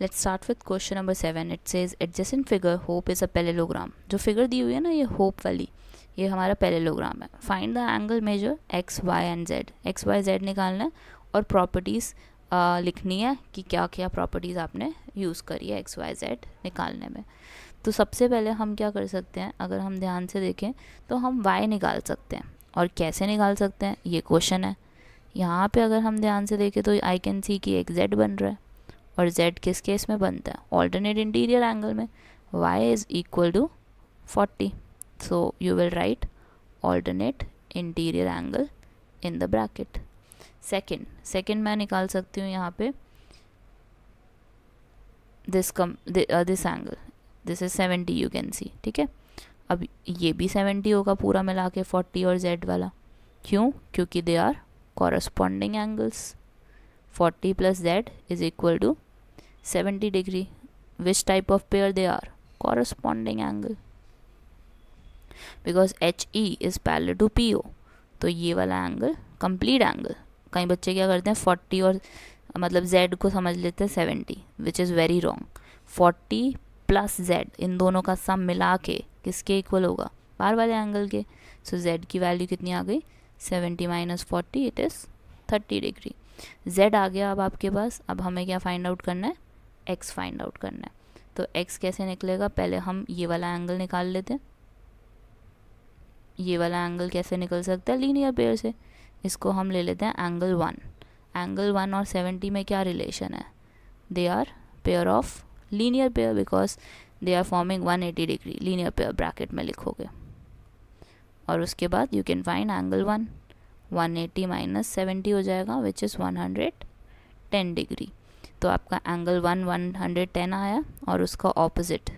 let's start with question number seven it says adjoining figure HOPE is a parallelogram जो figure दी हुई है ना ये होप वाली ये हमारा पेलेलोग्राम है find the angle measure x y and z x y z निकालना है और प्रॉपर्टीज़ लिखनी है कि क्या क्या प्रॉपर्टीज़ आपने यूज़ करी है एक्स वाई जेड निकालने में तो सबसे पहले हम क्या कर सकते हैं अगर हम ध्यान से देखें तो हम वाई निकाल सकते हैं और कैसे निकाल सकते हैं ये क्वेश्चन है यहाँ पे अगर हम ध्यान से देखें तो आई कैन सी कि एक जेड बन रहा है और जेड किस केस में बनता है ऑल्टरनेट इंटीरियर एंगल में y is equal to forty so you will write alternate interior angle in the bracket second second मैं निकाल सकती हूँ यहाँ पे this come this angle this is seventy you can see ठीक है अब ये भी सेवेंटी होगा पूरा मिला के फोर्टी और जेड वाला क्यों क्योंकि they are corresponding angles forty plus z is equal to 70 degree which type of pair they are corresponding angle because H E is parallel to P O तो ये वाला एंगल कंप्लीट एंगल कई बच्चे क्या करते हैं फोर्टी और मतलब जेड को समझ लेते हैं seventy which is very wrong forty plus z इन दोनों का सम मिला के किसके इक्वल होगा बार वाले एंगल के सो so, जेड की वैल्यू कितनी आ गई seventy minus forty it is thirty degree Z आ गया अब आपके पास अब हमें क्या फाइंड आउट करना है एक्स फाइंड आउट करना है तो एक्स कैसे निकलेगा पहले हम ये वाला एंगल निकाल लेते हैं ये वाला एंगल कैसे निकल सकता है लीनियर पेयर से इसको हम ले लेते हैं एंगल वन एंगल वन और सेवेंटी में क्या रिलेशन है they are pair of linear pair because they are forming one eighty degree linear pair bracket में लिखोगे और उसके बाद you can find angle one one eighty minus seventy हो जाएगा which is one hundred ten degree तो आपका angle one one hundred ten आया और उसका ऑपोजिट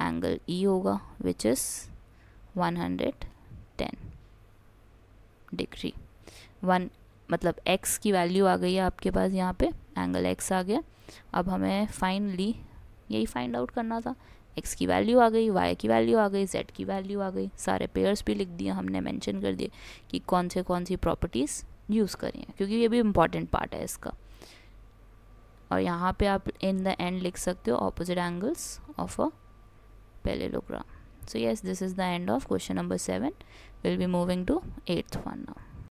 एंगल ई होगा which is one hundred ten degree one मतलब एक्स की वैल्यू आ गई है आपके पास यहाँ पे एंगल एक्स आ गया अब हमें फाइनली यही फाइंड आउट करना था एक्स की वैल्यू आ गई वाई की वैल्यू आ गई जेड की वैल्यू आ गई सारे पेयर्स भी लिख दिए हमने मेंशन कर दिए कि कौन से कौन सी प्रॉपर्टीज़ यूज़ करें क्योंकि ये भी इम्पॉर्टेंट पार्ट है इसका और यहाँ पे आप इन द एंड लिख सकते हो opposite angles of a parallelogram so yes this is the end of question number seven will be moving to eighth one now